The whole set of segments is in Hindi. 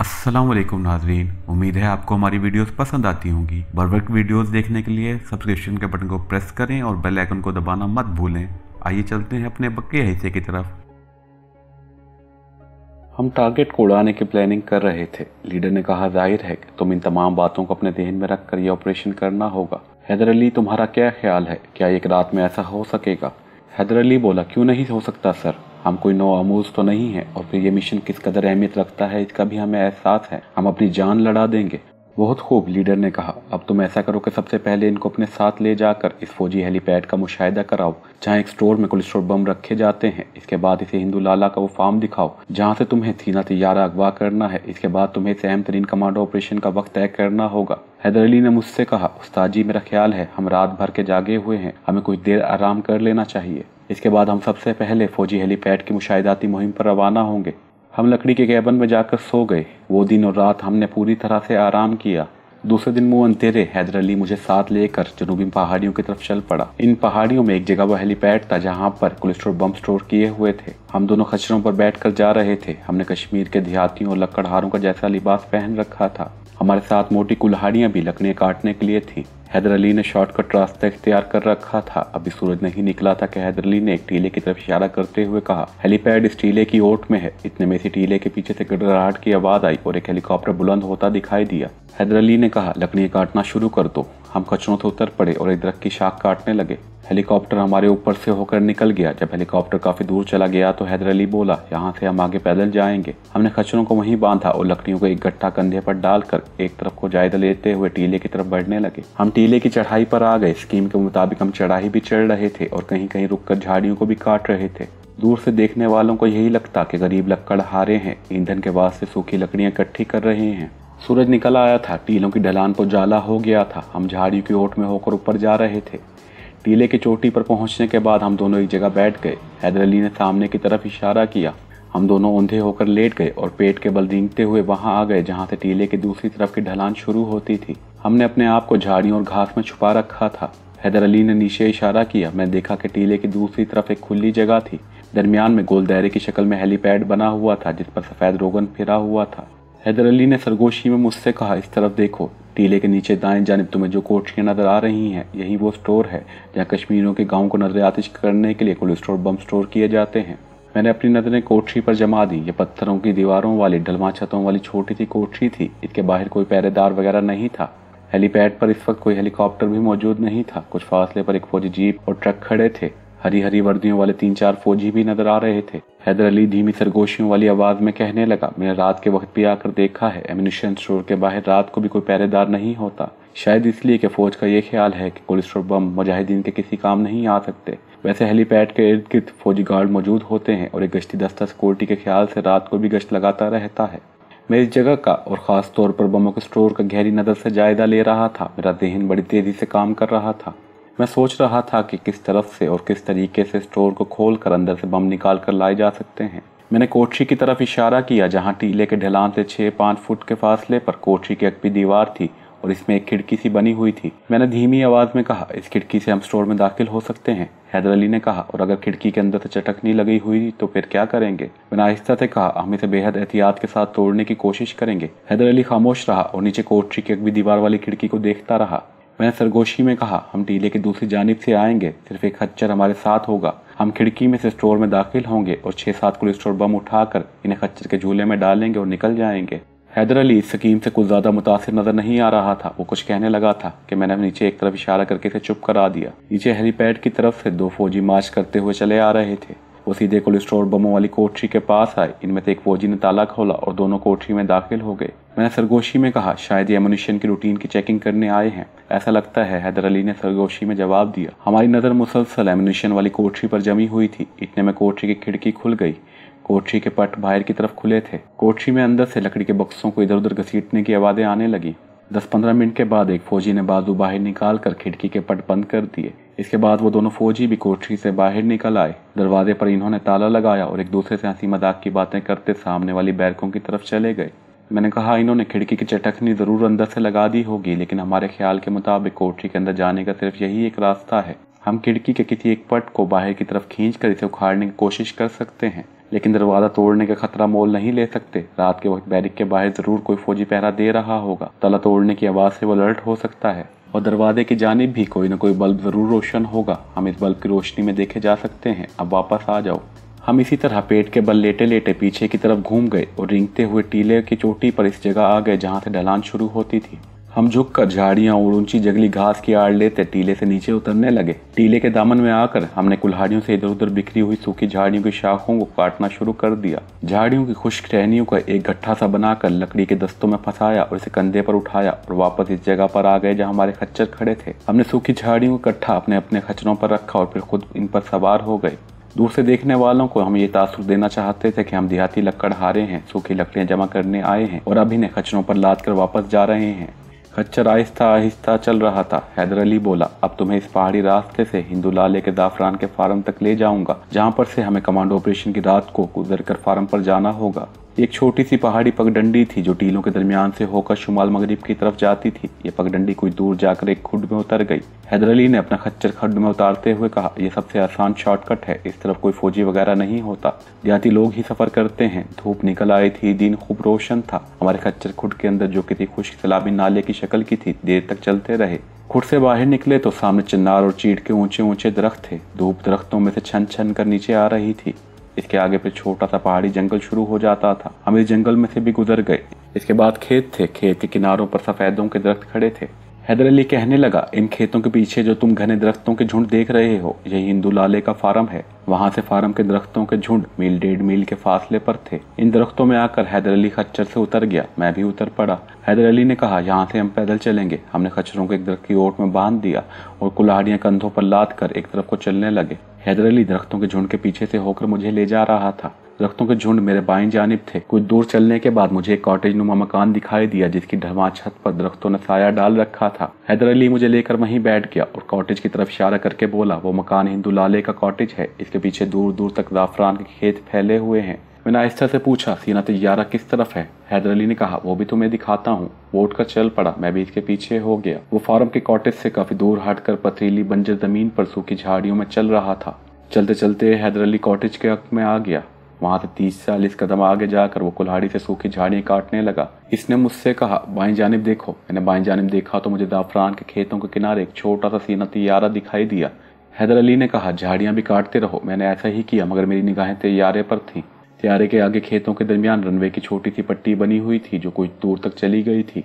असलम नाजरीन उम्मीद है आपको हमारी वीडियोस पसंद आती होंगी बर वक्त वीडियोस देखने के लिए सब्सक्रिप्शन के बटन को प्रेस करें और बेल आइकन को दबाना मत भूलें आइए चलते हैं अपने बक्के हिस्से की तरफ हम टारगेट को उड़ाने की प्लानिंग कर रहे थे लीडर ने कहा जाहिर है कि तुम इन तमाम बातों को अपने जहन में रख कर यह ऑपरेशन करना होगा हैदर अली तुम्हारा क्या ख्याल है क्या एक रात में ऐसा हो सकेगा हैदर अली बोला क्यों नहीं हो सकता सर हम कोई नौ आमूज तो नहीं है और फिर ये मिशन किस कदर अहमियत रखता है इसका भी हमें एहसास है हम अपनी जान लड़ा देंगे बहुत खूब लीडर ने कहा अब तुम ऐसा करो कि सबसे पहले इनको अपने साथ ले जाकर इस फौजी हेलीपैड का मुशाहिदा कराओ जहाँ एक स्टोर में कोलेस्ट्रोल बम रखे जाते हैं इसके बाद इसे हिंदू लाला का वो फार्म दिखाओ जहाँ से तुम्हें थीना तैयारा अगवा करना है इसके बाद तुम्हें इस अहम तरीन कमांडो ऑपरेशन का वक्त तय करना होगा हैदर अली ने मुझसे कहा उस्ताद जी मेरा ख्याल है हम रात भर के जागे हुए हैं हमें कुछ देर आराम कर लेना चाहिए इसके बाद हम सबसे पहले फौजी हेलीपैड की मुशाहदाती मुहिम पर रवाना होंगे हम लकड़ी के कैबन में जाकर सो गए वो दिन और रात हमने पूरी तरह से आराम किया दूसरे दिन मुँह अंधेरे हैदर अली मुझे साथ लेकर जनूबी पहाड़ियों की तरफ चल पड़ा इन पहाड़ियों में एक जगह वह हेलीपैड था जहाँ पर कोलेस्ट्रोल बम स्टोर किए हुए थे हम दोनों खचरों पर बैठकर जा रहे थे हमने कश्मीर के देहातियों और लकड़हारों का जैसा लिबास पहन रखा था हमारे साथ मोटी कुल्हाड़ियाँ भी लकड़ियाँ काटने के लिए थीं हैदर अली ने शॉर्टकट रास्ता इख्तियार कर रखा था अभी सूरज नहीं निकला था कि हैदर अली ने एक टीले की तरफ इशारा करते हुए कहा हेलीपैड इस टीले की ओट में है इतने में इसी टीले के पीछे से गड़गड़ाहट की आवाज़ आई और एक हेलीकॉप्टर बुलंद होता दिखाई दिया हैदर अली ने कहा लकड़ियाँ काटना शुरू कर दो हम कचरों से उतर पड़े और एक दरख्त की शाख काटने लगे हेलीकॉप्टर हमारे ऊपर से होकर निकल गया जब हेलीकॉप्टर काफ़ी दूर चला गया तो हैदर अली बोला यहाँ से हम आगे पैदल जाएंगे हमने खचरों को वहीं बांधा और लकड़ियों को एक गट्ठा कंधे पर डालकर एक तरफ को जायदा लेते हुए टीले की तरफ बढ़ने लगे हम टीले की चढ़ाई पर आ गए स्कीम के मुताबिक हम चढ़ाई भी चढ़ रहे थे और कहीं कहीं रुक झाड़ियों को भी काट रहे थे दूर से देखने वालों को यही लगता कि गरीब हारे हैं ईंधन के वास्ते सूखी लकड़ियाँ इकट्ठी कर रहे हैं सूरज निकल आया था टीलों की ढलान पर जाला हो गया था हम झाड़ियों की ओट में होकर ऊपर जा रहे थे टीले की चोटी पर पहुंचने के बाद हम दोनों एक जगह बैठ गए हैदर अली ने सामने की तरफ इशारा किया हम दोनों ऊंधे होकर लेट गए और पेट के बल रींगते हुए वहां आ गए जहां से टीले की दूसरी तरफ की ढलान शुरू होती थी हमने अपने आप को झाड़ियों और घास में छुपा रखा था हैदर अली ने नीचे इशारा किया मैं देखा कि टीले की दूसरी तरफ एक खुली जगह थी दरमियान में गोल दायरे की शक्ल में हेलीपैड बना हुआ था जिस पर सफ़ेद रोगन फिरा हुआ था हैदर अली ने सरगोशी में मुझसे कहा इस तरफ देखो टीले के नीचे दाएं जानब तुम्हें जो कोठियाँ नज़र आ रही हैं यही वो स्टोर है जहाँ कश्मीरों के गाँव को नजर आतिश करने के लिए स्टोर बम स्टोर किए जाते हैं मैंने अपनी नज़रें कोठरी पर जमा दी ये पत्थरों की दीवारों वाली ढलमा छतों वाली छोटी सी कोठरी थी इसके बाहर कोई पहरेदार वगैरह नहीं था हेलीपैड पर इस वक्त कोई हेलीकॉप्टर भी मौजूद नहीं था कुछ फासले पर एक फौजी जीप और ट्रक खड़े थे हरी हरी वर्दियों वाले तीन चार फौजी भी नजर आ रहे थे हैदर अली धीमी सरगोशियों वाली आवाज में कहने लगा मैंने रात के वक्त भी आकर देखा है एम्यूनिशन स्टोर के बाहर रात को भी कोई पहरेदार नहीं होता शायद इसलिए कि फौज का ये ख्याल है कि और बम मुजाहिदीन के किसी काम नहीं आ सकते वैसे हेलीपैड के इर्द गिर्द फौजी गार्ड मौजूद होते हैं और एक गश्ती दस्ता सिक्योरिटी के ख्याल से रात को भी गश्त लगाता रहता है मैं इस जगह का और ख़ास तौर पर बमों के स्टोर का गहरी नज़र से जायजा ले रहा था मेरा जहन बड़ी तेज़ी से काम कर रहा था मैं सोच रहा था कि किस तरफ से और किस तरीके से स्टोर को खोल कर अंदर से बम निकाल कर लाए जा सकते हैं मैंने कोठरी की तरफ इशारा किया जहाँ टीले के ढलान से छः पाँच फुट के फासले पर कोठरी की अकबी दीवार थी और इसमें एक खिड़की सी बनी हुई थी मैंने धीमी आवाज़ में कहा इस खिड़की से हम स्टोर में दाखिल हो सकते हैं हैदर अली ने कहा और अगर खिड़की के अंदर से चटकनी लगी हुई तो फिर क्या करेंगे मैंने आहिस्ता से कहा हम इसे बेहद एहतियात के साथ तोड़ने की कोशिश करेंगे हैदर अली खामोश रहा और नीचे कोठरी की अकबी दीवार वाली खिड़की को देखता रहा मैंने सरगोशी में कहा हम टीले के दूसरी जानब से आएंगे सिर्फ एक खच्चर हमारे साथ होगा हम खिड़की में से स्टोर में दाखिल होंगे और छह सात कुल स्टोर बम उठाकर इन्हें खच्चर के झूले में डालेंगे और निकल जाएंगे हैदर अली इस स्कीम से कुछ ज़्यादा मुतासर नज़र नहीं आ रहा था वो कुछ कहने लगा था कि मैंने नीचे एक तरफ इशारा करके इसे चुप करा दिया नीचे हेलीपैड की तरफ से दो फौजी मार्च करते हुए चले आ रहे थे वो सीधे कोलेस्ट्रोल बमों वाली कोठरी के पास आए इनमें से एक फौजी ने ताला खोला और दोनों कोठरी में दाखिल हो गए मैंने सरगोशी में कहा शायद ये एमोनिशन की रूटीन की चेकिंग करने आए हैं ऐसा लगता है हैदर अली ने सरगोशी में जवाब दिया हमारी नज़र मुसलसल एमोनिशन वाली कोठरी पर जमी हुई थी इतने में कोठरी की खिड़की खुल गई कोठरी के पट बाहर की तरफ खुले थे कोठरी में अंदर से लकड़ी के बक्सों को इधर उधर घसीटने की आवाज़ें आने लगी दस पंद्रह मिनट के बाद एक फौजी ने बाजू बाहर निकाल कर खिड़की के पट बंद कर दिए इसके बाद वो दोनों फौजी भी कोठरी से बाहर निकल आए दरवाजे पर इन्होंने ताला लगाया और एक दूसरे से हंसी मजाक की बातें करते सामने वाली बैरकों की तरफ चले गए मैंने कहा इन्होंने खिड़की की चटकनी ज़रूर अंदर से लगा दी होगी लेकिन हमारे ख्याल के मुताबिक कोठरी के अंदर जाने का सिर्फ यही एक रास्ता है हम खिड़की के किसी एक पट को बाहर की तरफ खींच कर इसे उखाड़ने की कोशिश कर सकते हैं लेकिन दरवाज़ा तोड़ने का खतरा मोल नहीं ले सकते रात के वक्त बैरिक के बाहर ज़रूर कोई फौजी पहरा दे रहा होगा ताला तोड़ने की आवाज़ से वो अलर्ट हो सकता है और दरवाजे की जानब भी कोई ना कोई बल्ब ज़रूर रोशन होगा हम इस बल्ब की रोशनी में देखे जा सकते हैं अब वापस आ जाओ हम इसी तरह पेट के बल लेटे लेटे पीछे की तरफ घूम गए और रिंगते हुए टीले की चोटी पर इस जगह आ गए जहाँ से ढलान शुरू होती थी हम झुककर झाड़ियाँ और ऊंची जगली घास की आड़ लेते टीले से नीचे उतरने लगे टीले के दामन में आकर हमने कुल्हाड़ियों से इधर उधर बिखरी हुई सूखी झाड़ियों की शाखों को काटना शुरू कर दिया झाड़ियों की खुश्क टहनियों का एक गट्ठा सा बनाकर लकड़ी के दस्तों में फंसाया और इसे कंधे पर उठाया और वापस इस जगह पर आ गए जहाँ हमारे खच्चर खड़े थे हमने सूखी झाड़ियों का कट्ठा अपने अपने खच्चरों पर रखा और फिर खुद इन पर सवार हो गए दूर से देखने वालों को हम ये तासुर देना चाहते थे कि हम देहाती लकड़ हारे हैं सूखी लकड़ियां जमा करने आए हैं और अब इन्हें खचरों पर लाद कर वापस जा रहे हैं खच्चर आहिस्ता आहिस्ता चल रहा था हैदर अली बोला अब तुम्हें इस पहाड़ी रास्ते से हिंदू लाले के जाफरान के फार्म तक ले जाऊंगा जहाँ पर से हमें कमांडो ऑपरेशन की रात को गुजर कर फार्म पर जाना होगा एक छोटी सी पहाड़ी पगडंडी थी जो टीलों के दरमियान से होकर शुमाल मगरिब की तरफ जाती थी ये पगडंडी कोई दूर जाकर एक खुड में उतर गई हैदर अली ने अपना खच्चर खड्ड में उतारते हुए कहा यह सबसे आसान शॉर्टकट है इस तरफ कोई फौजी वगैरह नहीं होता देहाती लोग ही सफर करते हैं धूप निकल आई थी दिन खूब रोशन था हमारे खच्चर खुड के अंदर जो कि खुश सलाबी सलामी नाले की शक्ल की थी देर तक चलते रहे खुद से बाहर निकले तो सामने चिन्नार और चीड़ के ऊंचे ऊंचे दरख्त थे धूप दरख्तों में से छन छन कर नीचे आ रही थी इसके आगे पे छोटा सा पहाड़ी जंगल शुरू हो जाता था हम इस जंगल में से भी गुजर गए इसके बाद खेत थे खेत के किनारों पर सफ़ेदों के दरख्त खड़े थे हैदर अली कहने लगा इन खेतों के पीछे जो तुम घने दरख्तों के झुंड देख रहे हो यही हिंदू लाले का फार्म है वहाँ से फार्म के दरख्तों के झुंड मील डेढ़ मील के फासले पर थे इन दरख्तों में आकर हैदर अली खच्चर से उतर गया मैं भी उतर पड़ा हैदर अली ने कहा यहाँ से हम पैदल चलेंगे हमने खच्चरों को एक दरख्त की ओट में बांध दिया और कुल्हाड़ियाँ कंधों पर लाद कर एक तरफ को चलने लगे हैदर अली दरख्तों के झुंड के पीछे से होकर मुझे ले जा रहा था दरख्तों के झुंड मेरे बाएं जानब थे कुछ दूर चलने के बाद मुझे एक कॉटेज नुमा मकान दिखाई दिया जिसकी ढलवा छत पर दरख्तों ने साया डाल रखा था हैदर अली मुझे लेकर वहीं बैठ गया और कॉटेज की तरफ इशारा करके बोला वो मकान हिंदू लाले का कॉटेज है इसके पीछे दूर दूर तक जाफरान के खेत फैले हुए हैं मैंने आहिस्ता से पूछा सीना तैयारा किस तरफ है हैदर अली ने कहा वो भी तुम्हें तो दिखाता हूँ वो उठकर चल पड़ा मैं भी इसके पीछे हो गया वो फार्म के कॉटेज से काफी दूर हटकर पथरीली बंजर जमीन पर सूखी झाड़ियों में चल रहा था चलते चलते हैदर अली कॉटेज के हक में आ गया वहां से तीस चालीस कदम आगे जाकर वो कुल्हाड़ी से सूखी झाड़ियाँ काटने लगा इसने मुझसे कहा बाई जानब देखो मैंने बाई जानब देखा तो मुझे जाफरान के खेतों के किनारे एक छोटा सा सीना तैयारा दिखाई दिया हैदर अली ने कहा झाड़ियाँ भी काटते रहो मैंने ऐसा ही किया मगर मेरी निगाहें तैयारे पर थीं त्यारे के आगे खेतों के दरमियान रनवे की छोटी सी पट्टी बनी हुई थी जो कुछ दूर तक चली गई थी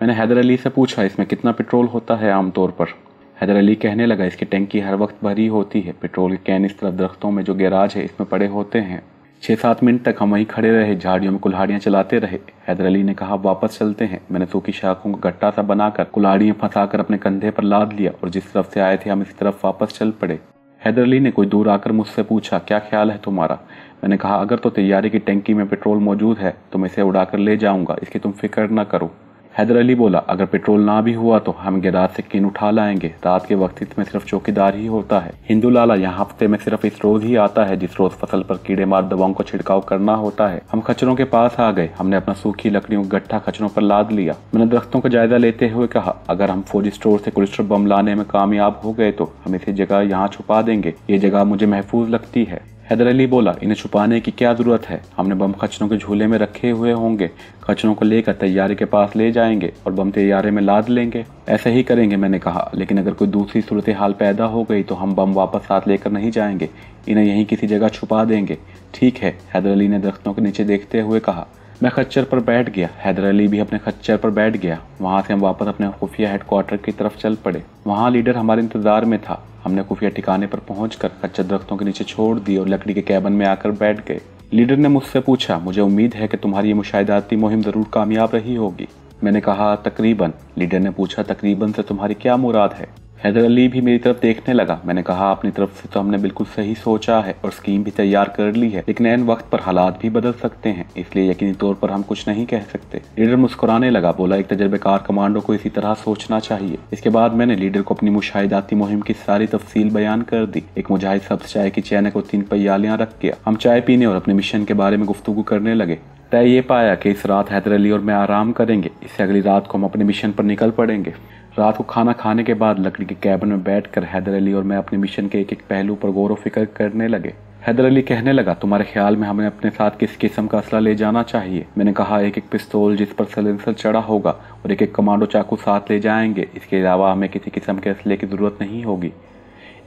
मैंने हैदर अली से पूछा इसमें कितना पेट्रोल होता है आमतौर पर हैदर अली कहने लगा इसकी टैंकी हर वक्त भरी होती है पेट्रोल के कैन इस तरफ दरख्तों में जो गैराज है इसमें पड़े होते हैं छः सात मिनट तक हम वहीं खड़े रहे झाड़ियों में कुल्हाड़ियाँ चलाते रहे हैदर अली ने कहा वापस चलते हैं मैंने सूखी शाखों का गट्टा सा बनाकर कुल्हाड़ियाँ फंसाकर अपने कंधे पर लाद लिया और जिस तरफ से आए थे हम इस तरफ वापस चल पड़े हैदर अली ने कोई दूर आकर मुझसे पूछा क्या ख्याल है तुम्हारा मैंने कहा अगर तो तैयारी की टंकी में पेट्रोल मौजूद है तो मैं इसे उड़ाकर ले जाऊंगा इसकी तुम फिक्र ना करो हैदर अली बोला अगर पेट्रोल ना भी हुआ तो हम गिराज से किन उठा लाएंगे रात के वक्त इसमें सिर्फ चौकीदार ही होता है हिंदू लाला यहाँ हफ्ते में सिर्फ इस रोज ही आता है जिस रोज फसल पर कीड़े मार दवाओं का छिड़काव करना होता है हम खचरों के पास आ गए हमने अपना सूखी लकड़ियों का गट्ठा खचरों पर लाद लिया मैंने दरख्तों का जायजा लेते हुए कहा अगर हम फौजी स्टोर से कोलेस्ट्रोल बम लाने में कामयाब हो गए तो हम इसे जगह यहाँ छुपा देंगे ये जगह मुझे महफूज लगती है हैदर अली बोला इन्हें छुपाने की क्या ज़रूरत है हमने बम खचरों के झूले में रखे हुए होंगे खचरों को लेकर तैयारे के पास ले जाएंगे और बम तैयारे में लाद लेंगे ऐसे ही करेंगे मैंने कहा लेकिन अगर कोई दूसरी सूरत हाल पैदा हो गई तो हम बम वापस साथ लेकर नहीं जाएंगे इन्हें यहीं किसी जगह छुपा देंगे ठीक है हैदर अली ने दरख्तों के नीचे देखते हुए कहा मैं खच्चर पर बैठ गया हैदर अली भी अपने खच्चर पर बैठ गया वहाँ से हम वापस अपने खुफिया हेडक्वार्टर की तरफ चल पड़े वहाँ लीडर हमारे इंतजार में था हमने खुफिया ठिकाने पर पहुँच कर खच्चर दरख्तों के नीचे छोड़ दी और लकड़ी के कैबन में आकर बैठ गए लीडर ने मुझसे पूछा मुझे उम्मीद है कि तुम्हारी ये मुशाहदाती मुहिम ज़रूर कामयाब रही होगी मैंने कहा तकरीबन लीडर ने पूछा तकरीबन से तुम्हारी क्या मुराद है हैदर अली भी मेरी तरफ देखने लगा मैंने कहा अपनी तरफ से तो हमने बिल्कुल सही सोचा है और स्कीम भी तैयार कर ली है लेकिन एन वक्त पर हालात भी बदल सकते हैं इसलिए यकीनी तौर पर हम कुछ नहीं कह सकते लीडर मुस्कुराने लगा बोला एक तजर्बेकार कमांडो को इसी तरह सोचना चाहिए इसके बाद मैंने लीडर को अपनी मुशाहिदाती मुहिम की सारी तफसील बयान कर दी एक मुजाहिद सब्ज चाय की चैनक को तीन पयालियाँ रख गया हम चाय पीने और अपने मिशन के बारे में गुफ्तु करने लगे तय ये पाया कि इस रात हैदर अली और मैं आराम करेंगे इससे अगली रात को हम अपने मिशन पर निकल पड़ेंगे रात को खाना खाने के बाद लकड़ी के कैबिन में बैठकर हैदर अली और मैं अपने मिशन के एक एक पहलू पर गौर फिक्र करने लगे हैदर अली कहने लगा तुम्हारे ख्याल में हमें अपने साथ किस किस्म का असला ले जाना चाहिए मैंने कहा एक एक पिस्तौल जिस पर सलेंसर चढ़ा होगा और एक एक कमांडो चाकू साथ ले जाएंगे इसके अलावा हमें किसी किस्म के असले की ज़रूरत नहीं होगी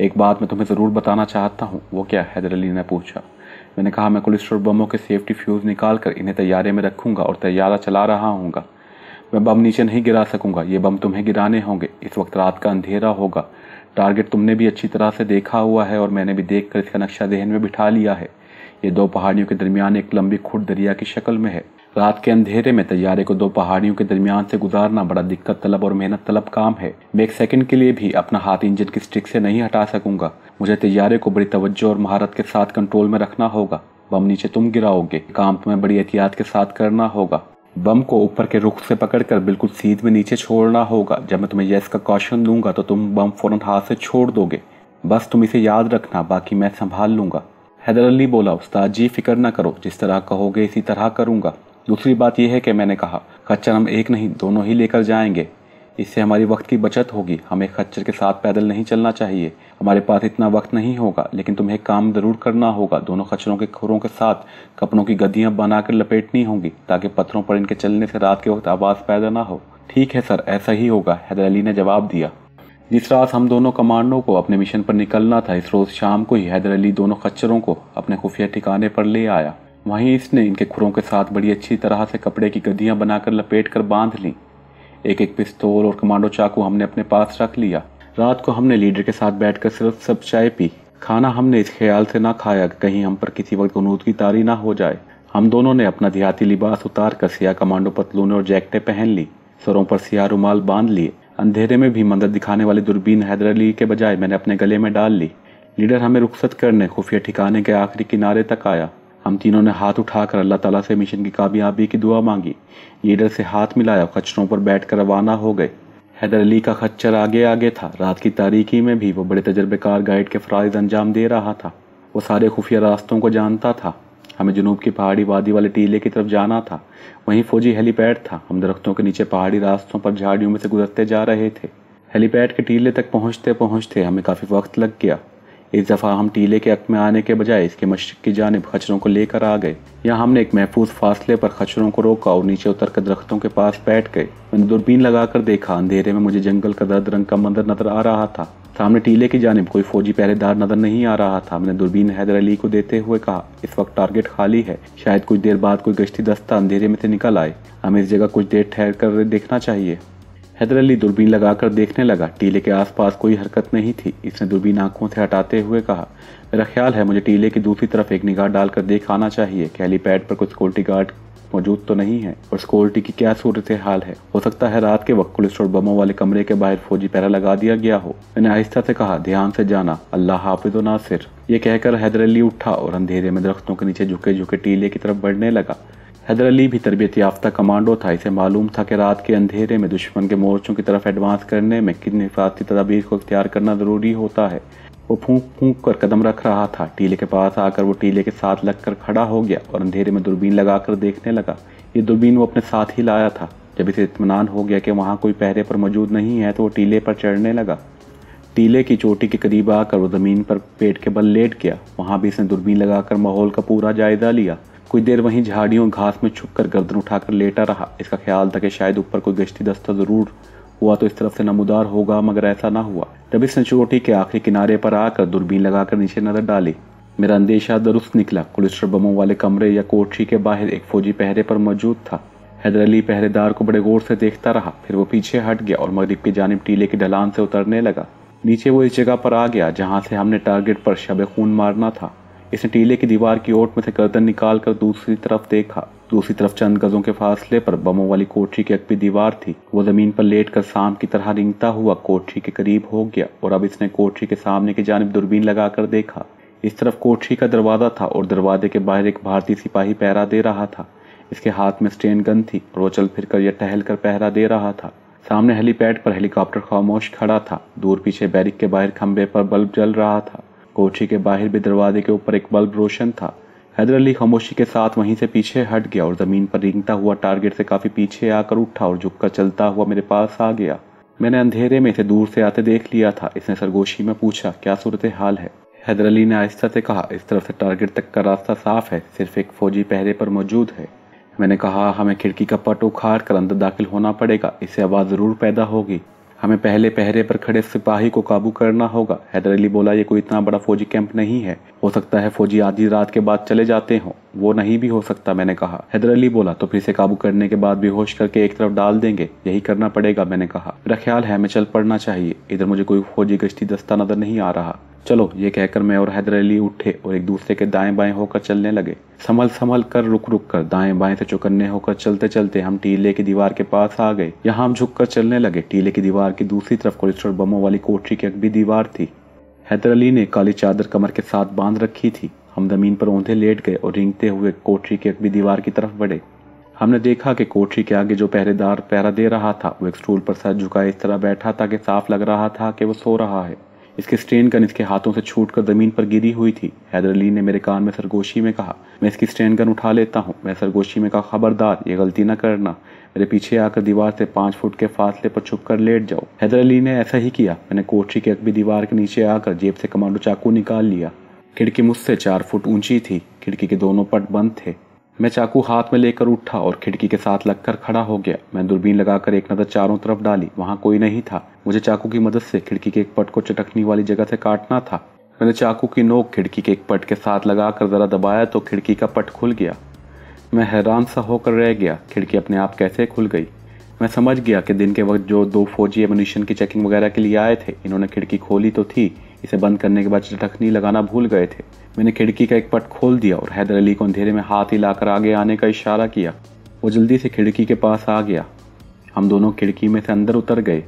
एक बात मैं तुम्हें ज़रूर बताना चाहता हूँ वो क्या हैदर अली ने पूछा मैंने कहा मैं कोलिस्ट्रोल बमों के सेफ्टी फ्यूज़ निकाल कर इन्हें तैयारे में रखूँगा और तैयारा चला रहा हूँ मैं बम नीचे नहीं गिरा सकूंगा ये बम तुम्हें गिराने होंगे इस वक्त रात का अंधेरा होगा टारगेट तुमने भी अच्छी तरह से देखा हुआ है और मैंने भी देख कर इसका नक्शा जहन में बिठा लिया है ये दो पहाड़ियों के दरमियान एक लंबी खुट दरिया की शक्ल में है रात के अंधेरे में तैयारे को दो पहाड़ियों के दरमियान से गुजारना बड़ा दिक्कत तलब और मेहनत तलब काम है मैं एक सेकंड के लिए भी अपना हाथ इंजन की स्टिक से नहीं हटा सकूंगा मुझे तैयारे को बड़ी तवज्जो और महारत के साथ कंट्रोल में रखना होगा बम नीचे तुम गिराओगे काम तुम्हें बड़ी एहतियात के साथ करना होगा बम को ऊपर के रुख से पकड़कर बिल्कुल सीध में नीचे छोड़ना होगा जब मैं तुम्हें यस का कॉशन दूंगा तो तुम बम फौरन हाथ से छोड़ दोगे बस तुम इसे याद रखना बाकी मैं संभाल लूंगा हैदर अली बोला उस्ताद जी फिक्र ना करो जिस तरह कहोगे इसी तरह करूंगा दूसरी बात यह है कि मैंने कहा खच्चर हम एक नहीं दोनों ही लेकर जाएंगे इससे हमारी वक्त की बचत होगी हमें खच्चर के साथ पैदल नहीं चलना चाहिए हमारे पास इतना वक्त नहीं होगा लेकिन तुम्हें काम ज़रूर करना होगा दोनों खच्चरों के खुरों के साथ कपड़ों की गद्दियाँ बनाकर लपेटनी होंगी ताकि पत्थरों पर इनके चलने से रात के वक्त आवाज़ पैदा ना हो ठीक है सर ऐसा ही होगा हैदर अली ने जवाब दिया जिस रात हम दोनों कमांडो को अपने मिशन पर निकलना था इस रोज़ शाम को ही हैदर अली दोनों खच्चरों को अपने खुफिया ठिकाने पर ले आया वहीं इसने इनके खुरों के साथ बड़ी अच्छी तरह से कपड़े की गद्दियाँ बनाकर लपेट कर बांध ली एक एक पिस्तौल और कमांडो चाकू हमने अपने पास रख लिया रात को हमने लीडर के साथ बैठकर सिर्फ सब चाय पी खाना हमने इस ख्याल से ना खाया कि कहीं हम पर किसी वक्त गनूद की तारी ना हो जाए हम दोनों ने अपना देहाती लिबास उतार कर सिया कमांडो पतलूने और जैकटे पहन ली सरों पर सिया रुमाल बांध लिए अंधेरे में भी मंदिर दिखाने वाली दूरबीन हैदर अली के बजाय मैंने अपने गले में डाल ली लीडर हमें रुखसत करने खुफिया ठिकाने के आखिरी किनारे तक आया हम तीनों ने हाथ उठाकर अल्लाह ताला से मिशन की कामयाबी की दुआ मांगी लीडर से हाथ मिलाया खच्चरों पर बैठकर रवाना हो गए हैदर अली का खच्चर आगे आगे था रात की तारीकी में भी वो बड़े तजर्बेकार गाइड के फ़राइज अंजाम दे रहा था वो सारे खुफिया रास्तों को जानता था हमें जनूब की पहाड़ी वादी वाले टीले की तरफ जाना था वहीं फौजी हेलीपैड था हम दरख्तों के नीचे पहाड़ी रास्तों पर झाड़ियों में से गुजरते जा रहे थे हेलीपैड के टीले तक पहुंचते पहुंचते हमें काफ़ी वक्त लग गया इस दफ़ा हम टीले के अक में आने के बजाय इसके मशरक की जानब खचरों को लेकर आ गए यहाँ हमने एक महफूज फासले पर खचरों को रोका और नीचे उतर कर दरख्तों के पास बैठ गए मैंने दूरबीन लगाकर देखा अंधेरे में मुझे जंगल का दर्द रंग का मंदिर नजर आ रहा था सामने टीले की जानब कोई फौजी पहरेदार नजर नहीं आ रहा था मैंने दूरबीन हैदर अली को देते हुए कहा इस वक्त टारगेट खाली है शायद कुछ देर बाद कोई गश्ती दस्ता अंधेरे में से निकल आए हमें इस जगह कुछ देर ठहर कर देखना चाहिए हैदर अली दूरबीन लगाकर देखने लगा टीले के आसपास कोई हरकत नहीं थी इसने दूरबीन आंखों से हटाते हुए कहा मेरा ख्याल है मुझे टीले की दूसरी तरफ एक निगाह डालकर देख आना चाहिए कैली पर कोई सिक्योरिटी गार्ड मौजूद तो नहीं है और सिक्योरिटी की क्या सूरत हाल है हो सकता है रात के वक्त पुलिस और बमों वाले कमरे के बाहर फौजी पैरा लगा दिया गया हो मैंने आहिस्ता से कहा ध्यान से जाना अल्लाह हाफिज नासिर ये कहकर हैदर अली उठा और अंधेरे में दरख्तों के नीचे झुके झुके टीले की तरफ बढ़ने लगा हैदर अली भी तरबियत याफ्ता कमांडो था इसे मालूम था कि रात के अंधेरे में दुश्मन के मोर्चों की तरफ एडवांस करने में कितनी हिफाजती तदाबीर को अख्तियार करना ज़रूरी होता है वो फूंक फूंक कर कदम रख रहा था टीले के पास आकर वो टीले के साथ लगकर खड़ा हो गया और अंधेरे में दूरबीन लगाकर देखने लगा ये दूरबीन वो अपने साथ ही लाया था जब इसे इतमान हो गया कि वहाँ कोई पहरे पर मौजूद नहीं है तो वो टीले पर चढ़ने लगा टीले की चोटी के करीब आकर वो ज़मीन पर पेट के बल लेट गया वहाँ भी इसने दूरबीन लगाकर माहौल का पूरा जायजा लिया कुछ देर वहीं झाड़ियों घास में छुप कर गर्दन उठाकर लेटा रहा इसका ख्याल था कि शायद ऊपर कोई गश्ती दस्ता ज़रूर हुआ तो इस तरफ से नमोदार होगा मगर ऐसा ना हुआ तब इसने चोटी के आखिरी किनारे पर आकर दूरबीन लगाकर नीचे नजर डाली मेरा अंदेशा दुरुस्त निकला कुलिस्टर बमों वाले कमरे या कोठरी के बाहर एक फौजी पहरे पर मौजूद था हैदर अली पहरेदार को बड़े गौर से देखता रहा फिर वो पीछे हट गया और मगरिब की जानब टीले के ढलान से उतरने लगा नीचे वो इस जगह पर आ गया जहाँ से हमने टारगेट पर शब खून मारना था इसने टीले की दीवार की ओट में से गर्दन निकाल कर दूसरी तरफ देखा दूसरी तरफ चंद गजों के फासले पर बमों वाली कोठरी की अकबी दीवार थी वो जमीन पर लेट कर शाम की तरह रिंगता हुआ कोठरी के करीब हो गया और अब इसने कोठरी के सामने की जानब दूरबीन लगाकर देखा इस तरफ कोठरी का दरवाज़ा था और दरवाजे के बाहर एक भारतीय सिपाही पहरा दे रहा था इसके हाथ में स्टेन गन थी और वो चल फिर कर यह टहल कर पहरा दे रहा था सामने हेलीपैड पर हेलीकॉप्टर खामोश खड़ा था दूर पीछे बैरिक के बाहर खंबे पर बल्ब जल रहा था कोठी के बाहर भी दरवाजे के ऊपर एक बल्ब रोशन था हैदर अली खामोशी के साथ वहीं से पीछे हट गया और ज़मीन पर रिंगता हुआ टारगेट से काफ़ी पीछे आकर उठा और झुककर चलता हुआ मेरे पास आ गया मैंने अंधेरे में इसे दूर से आते देख लिया था इसने सरगोशी में पूछा क्या सूरत हाल है हैदर अली ने आहिस्ता से कहा इस तरफ से टारगेट तक का रास्ता साफ है सिर्फ एक फौजी पहरे पर मौजूद है मैंने कहा हाँ, हमें खिड़की का पट उखाड़ कर अंदर दाखिल होना पड़ेगा इससे आवाज़ ज़रूर पैदा होगी हमें पहले पहरे पर खड़े सिपाही को काबू करना होगा हैदर अली बोला ये कोई इतना बड़ा फौजी कैंप नहीं है हो सकता है फौजी आधी रात के बाद चले जाते हों वो नहीं भी हो सकता मैंने कहा हैदर अली बोला तो फिर इसे काबू करने के बाद बेहोश करके एक तरफ डाल देंगे यही करना पड़ेगा मैंने कहा मेरा ख्याल है हमें चल पड़ना चाहिए इधर मुझे कोई फौजी गश्ती दस्ता नजर नहीं आ रहा चलो ये कहकर मैं और हैदर अली उठे और एक दूसरे के दाएं बाएं होकर चलने लगे संभल संभल कर रुक रुक कर दाएं बाएं से चौकन्ने होकर चलते चलते हम टीले की दीवार के पास आ गए यहाँ हम झुक कर चलने लगे टीले की दीवार की दूसरी तरफ कोलेस्ट्रोल बमों वाली कोठरी की अकबी दीवार थी हैदर अली ने काली चादर कमर के साथ बांध रखी थी हम जमीन पर ओंधे लेट गए और रिंगते हुए कोठरी की अकबी दीवार की तरफ बढ़े हमने देखा कि कोठरी के आगे जो पहरेदार पहरा दे रहा था वो एक स्टूल पर सर झुकाए इस तरह बैठा था कि साफ लग रहा था कि वो सो रहा है इसके स्ट्रेन गन इसके हाथों से कर ज़मीन पर गिरी हुई थी हैदर अली ने मेरे कान में सरगोशी में कहा मैं इसकी स्ट्रेन गन उठा लेता हूँ मैं सरगोशी में कहा खबरदार ये गलती न करना मेरे पीछे आकर दीवार से पांच फुट के फासले पर छुप कर लेट जाओ हैदर अली ने ऐसा ही किया मैंने कोठरी के अकबी दीवार के नीचे आकर जेब से कमांडो चाकू निकाल लिया खिड़की मुझसे चार फुट ऊंची थी खिड़की के दोनों पट बंद थे मैं चाकू हाथ में लेकर उठा और खिड़की के साथ लगकर खड़ा हो गया मैं दूरबीन लगाकर एक नज़र चारों तरफ डाली वहां कोई नहीं था मुझे चाकू की मदद से खिड़की के एक पट को चटकने वाली जगह से काटना था मैंने चाकू की नोक खिड़की के एक पट के साथ लगाकर ज़रा दबाया तो खिड़की का पट खुल गया मैं हैरान सा होकर रह गया खिड़की अपने आप कैसे खुल गई मैं समझ गया कि दिन के वक्त जो दो फौजी एमुनिशन की चेकिंग वगैरह के लिए आए थे इन्होंने खिड़की खोली तो थी इसे बंद करने के बाद चटकनी लगाना भूल गए थे मैंने खिड़की का एक पट खोल दिया और हैदर अली को अंधेरे में हाथ हिलाकर आगे आने का इशारा किया वो जल्दी से खिड़की के पास आ गया हम दोनों खिड़की में से अंदर उतर गए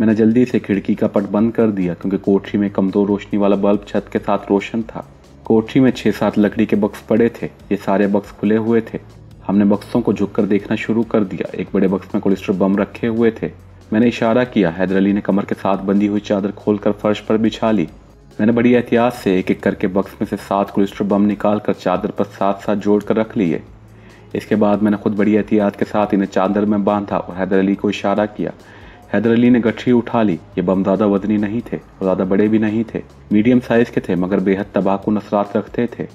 मैंने जल्दी से खिड़की का पट बंद कर दिया क्योंकि कोठरी में कमज़ोर रोशनी वाला बल्ब छत के साथ रोशन था कोठरी में छह सात लकड़ी के बक्स पड़े थे ये सारे बक्स खुले हुए थे हमने बक्सों को झुककर देखना शुरू कर दिया एक बड़े बक्स में कोलिस्टर बम रखे हुए थे मैंने इशारा किया हैदर अली ने कमर के साथ बंधी हुई चादर खोलकर फर्श पर बिछा ली मैंने बड़ी एहतियात से एक एक करके बक्स में से सात कोलेस्ट्रोल बम निकाल कर चादर पर साथ साथ जोड़ कर रख लिए इसके बाद मैंने खुद बड़ी एहतियात के साथ इन्हें चादर में बांधा और हैदर अली को इशारा किया हैदर अली ने गठरी उठा ली ये बम ज़्यादा वजनी नहीं थे और ज़्यादा बड़े भी नहीं थे मीडियम साइज़ के थे मगर बेहद को नसरात रखते थे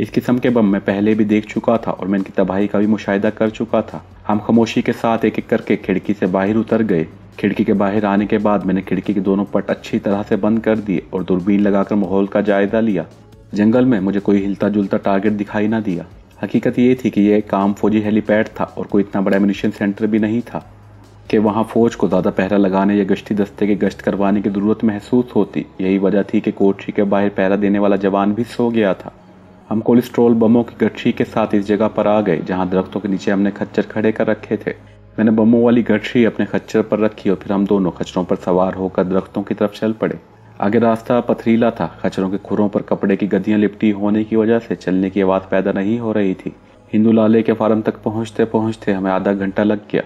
इस किस्म के बम मैं पहले भी देख चुका था और मैं इनकी तबाही का भी मुशाहिदा कर चुका था हम खामोशी के साथ एक एक करके खिड़की से बाहर उतर गए खिड़की के बाहर आने के बाद मैंने खिड़की के दोनों पट अच्छी तरह से बंद कर दिए और दूरबीन लगाकर माहौल का जायजा लिया जंगल में मुझे कोई हिलता जुलता टारगेट दिखाई ना दिया हकीकत ये थी कि यह एक काम फौजी हेलीपैड था और कोई इतना बड़ा एम्यूनिशन सेंटर भी नहीं था कि वहाँ फ़ौज को ज़्यादा पहरा लगाने या गश्ती दस्ते के गश्त करवाने की ज़रूरत महसूस होती यही वजह थी कि कोठरी के बाहर पहरा देने वाला जवान भी सो गया था हम कोलेस्ट्रोल बमों की गठरी के साथ इस जगह पर आ गए जहाँ दरख्तों के नीचे हमने खच्चर खड़े कर रखे थे मैंने बमों वाली गठरी अपने खच्चर पर रखी और फिर हम दोनों खच्चरों पर सवार होकर दरख्तों की तरफ चल पड़े आगे रास्ता पथरीला था खच्चरों के खुरों पर कपड़े की गद्दियाँ लिपटी होने की वजह से चलने की आवाज़ पैदा नहीं हो रही थी हिंदू लाले के फार्म तक पहुँचते पहुँचते हमें आधा घंटा लग गया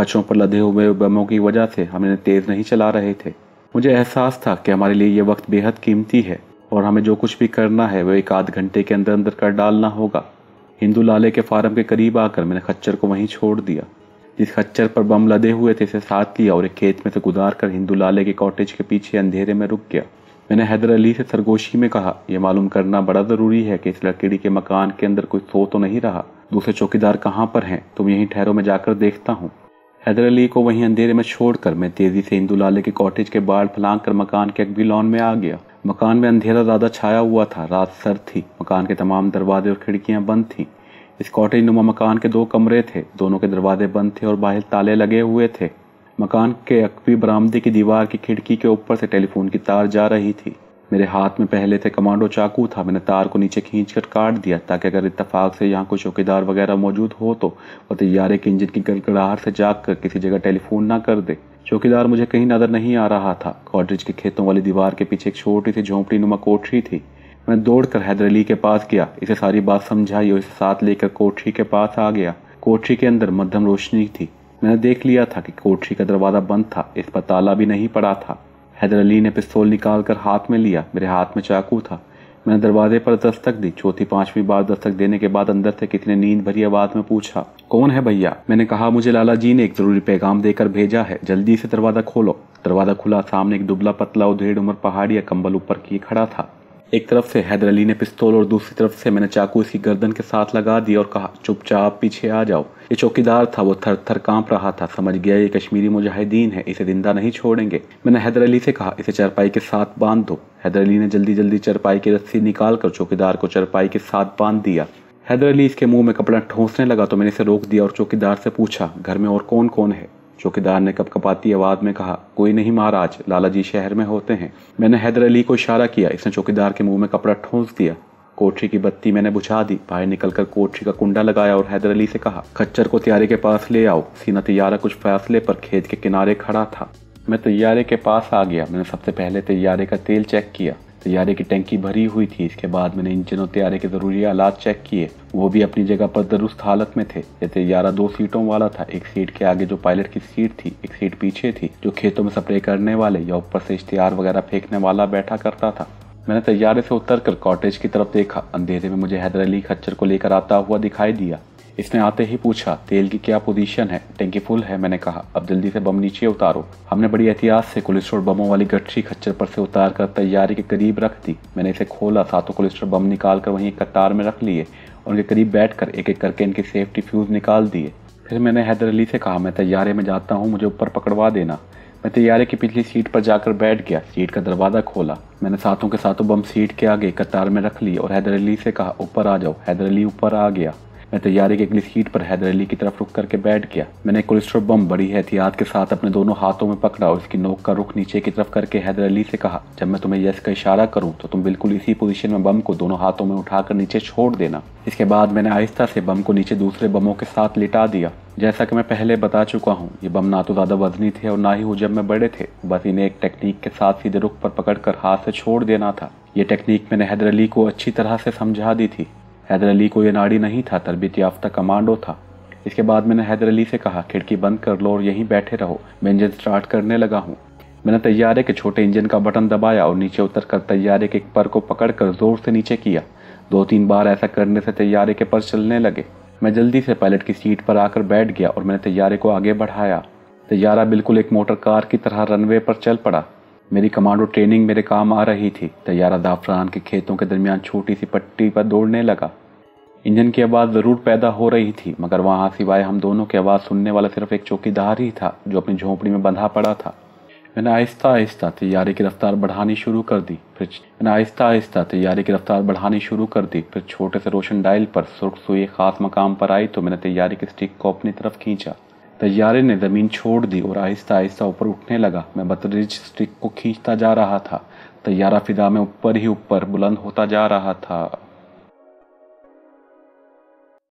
खचरों पर लदे हुए बमों की वजह से हम इन्हें तेज़ नहीं चला रहे थे मुझे एहसास था कि हमारे लिए ये वक्त बेहद कीमती है और हमें जो कुछ भी करना है वह एक आध घंटे के अंदर अंदर कर डालना होगा हिंदू लाले के फार्म के करीब आकर मैंने खच्चर को वहीं छोड़ दिया जिस खच्चर पर बम लदे हुए थे इसे साथ लिया और एक खेत में से गुजार कर हिंदू लाले के कॉटेज के पीछे अंधेरे में रुक गया मैंने हैदर अली से सरगोशी में कहा यह मालूम करना बड़ा ज़रूरी है कि इस लकड़ी के मकान के अंदर कोई सो तो नहीं रहा दूसरे चौकीदार कहाँ पर हैं तुम यहीं ठहरों में जाकर देखता हूँ हैदर अली को वहीं अंधेरे में छोड़कर मैं तेजी से लाले के कॉटेज के बाहर फलांग कर मकान के अकबी लॉन में आ गया मकान में अंधेरा ज़्यादा छाया हुआ था रात सर थी मकान के तमाम दरवाजे और खिड़कियां बंद थी इस कॉटेज नुमा मकान के दो कमरे थे दोनों के दरवाजे बंद थे और बाहर ताले लगे हुए थे मकान के अकबी बरामदे की दीवार की खिड़की के ऊपर से टेलीफोन की तार जा रही थी मेरे हाथ में पहले थे कमांडो चाकू था मैंने तार को नीचे खींच कर काट दिया ताकि अगर इतफाक से यहाँ कोई चौकीदार वगैरह मौजूद हो तो वह तैयारे के इंजन की गड़गड़ाहट से जाग कर किसी जगह टेलीफोन ना कर दे चौकीदार मुझे कहीं नजर नहीं आ रहा था कॉटरेज के खेतों वाली दीवार के पीछे एक छोटी सी झोंपड़ी नुमा कोठरी थी मैं दौड़कर हैदर अली के पास गया इसे सारी बात समझाई और इसे साथ लेकर कोठरी के पास आ गया कोठरी के अंदर मध्यम रोशनी थी मैंने देख लिया था कि कोठरी का दरवाज़ा बंद था इस पर ताला भी नहीं पड़ा था हैदर अली ने पिस्तौल निकाल कर हाथ में लिया मेरे हाथ में चाकू था मैंने दरवाजे पर दस्तक दी चौथी पांचवी बार दस्तक देने के बाद अंदर से कितने नींद भरी आवाज में पूछा कौन है भैया मैंने कहा मुझे लाला जी ने एक जरूरी पैगाम देकर भेजा है जल्दी से दरवाजा खोलो दरवाजा खुला सामने एक दुबला पतला उधेड़ उम्र पहाड़ी या कंबल ऊपर किए खड़ा था एक तरफ से हैदर अली ने पिस्तौल और दूसरी तरफ से मैंने चाकू इसकी गर्दन के साथ लगा दिया और कहा चुपचाप पीछे आ जाओ ये चौकीदार था वो थर थर कांप रहा था समझ गया ये कश्मीरी मुजाहिदीन है इसे जिंदा नहीं छोड़ेंगे मैंने हैदर अली से कहा इसे चरपाई के साथ बांध दो हैदर अली ने जल्दी जल्दी चरपाई की रस्सी निकाल कर चौकीदार को चरपाई के साथ बांध दिया हैदर अली इसके मुंह में कपड़ा ठोंसने लगा तो मैंने इसे रोक दिया और चौकीदार से पूछा घर में और कौन कौन है चौकीदार ने कपकपाती आवाज में कहा कोई नहीं महाराज लाला जी शहर में होते हैं मैंने हैदर अली को इशारा किया इसने चौकीदार के मुंह में कपड़ा ठोंस दिया कोठरी की बत्ती मैंने बुझा दी बाहर निकलकर कोठरी का कुंडा लगाया और हैदर अली से कहा खच्चर को त्यारे के पास ले आओ सीना तैयारा कुछ फैसले पर खेत के किनारे खड़ा था मैं तैयारे के पास आ गया मैंने सबसे पहले तैयारे का तेल चेक किया तैयारे की टैंकी भरी हुई थी इसके बाद मैंने इंजन और तैयारे के ज़रूरी आलात चेक किए वो भी अपनी जगह पर दुरुस्त हालत में थे ये तैयारा दो सीटों वाला था एक सीट के आगे जो पायलट की सीट थी एक सीट पीछे थी जो खेतों में स्प्रे करने वाले या ऊपर से इश्तेहार वगैरह फेंकने वाला बैठा करता था मैंने तैयारे से उतर कर कॉटेज की तरफ देखा अंधेरे में मुझे हैदर अली खच्चर को लेकर आता हुआ दिखाई दिया इसने आते ही पूछा तेल की क्या पोजीशन है टैंकी फुल है मैंने कहा अब जल्दी से बम नीचे उतारो हमने बड़ी एहतियात से कोलेस्ट्रोल बमों वाली गठरी खच्चर पर से उतार कर तैयारी के करीब रख दी मैंने इसे खोला सातों कोलेस्ट्रोल बम निकाल कर वहीं कतार में रख लिए और उनके करीब बैठ कर एक एक करके इनके सेफ्टी फ्यूज़ निकाल दिए फिर मैंने हैदर अली से कहा मैं तैयारे में जाता हूँ मुझे ऊपर पकड़वा देना मैं तैयारे की पिछली सीट पर जाकर बैठ गया सीट का दरवाज़ा खोला मैंने सातों के सातों बम सीट के आगे कतार में रख ली और हैदर अली से कहा ऊपर आ जाओ हैदर अली ऊपर आ गया मैं तैयारी के अगली सीट पर हैदर अली की तरफ रुक करके बैठ गया मैंने कोलेस्ट्रोल बम बड़ी एहतियात के साथ अपने दोनों हाथों में पकड़ा और इसकी नोक का रुख नीचे की तरफ करके हैदर अली से कहा जब मैं तुम्हें यस का इशारा करूँ तो तुम बिल्कुल इसी पोजीशन में बम को दोनों हाथों में उठाकर नीचे छोड़ देना इसके बाद मैंने आहिस्ता से बम को नीचे दूसरे बमों के साथ लिटा दिया जैसा कि मैं पहले बता चुका हूँ ये बम ना तो ज़्यादा वजनी थे और ना ही वो जब मैं बड़े थे बस इन्हें एक टेक्निक के साथ सीधे रुख पर पकड़कर हाथ से छोड़ देना था ये टेक्निक मैंने हैदर अली को अच्छी तरह से समझा दी थी हैदर अली को यह नाड़ी नहीं था तरबियत याफ्ता कमांडो था इसके बाद मैंने हैदर अली से कहा खिड़की बंद कर लो और यहीं बैठे रहो मैं इंजन स्टार्ट करने लगा हूँ मैंने तैयारे के छोटे इंजन का बटन दबाया और नीचे उतर कर तैयारे के एक पर को कर ज़ोर से नीचे किया दो तीन बार ऐसा करने से तैयारे के पर चलने लगे मैं जल्दी से पायलट की सीट पर आकर बैठ गया और मैंने तैयारे को आगे बढ़ाया तैयारा बिल्कुल एक मोटर कार की तरह रनवे पर चल पड़ा मेरी कमांडो ट्रेनिंग मेरे काम आ रही थी तैयारा दाफरान के खेतों के दरमियान छोटी सी पट्टी पर दौड़ने लगा इंजन की आवाज़ ज़रूर पैदा हो रही थी मगर वहाँ सिवाय हम दोनों की आवाज़ सुनने वाला सिर्फ एक चौकीदार ही था जो अपनी झोंपड़ी में बंधा पड़ा था मैंने आहिस्ता आहिस्ता तैयारी की रफ्तार बढ़ानी शुरू कर दी फिर मैंने आहिस्ता आहिस्ता तैयारी की रफ्तार बढ़ानी शुरू कर दी फिर छोटे से रोशन डायल पर सुर्ख सुई खास मकाम पर आई तो मैंने तैयारी के स्टिक को अपनी तरफ खींचा तैयारे ने ज़मीन छोड़ दी और आहिस्ता आहिस्ता ऊपर उठने लगा मैं बतरीज स्टिक को खींचता जा रहा था तैयारा फिदा में ऊपर ही ऊपर बुलंद होता जा रहा था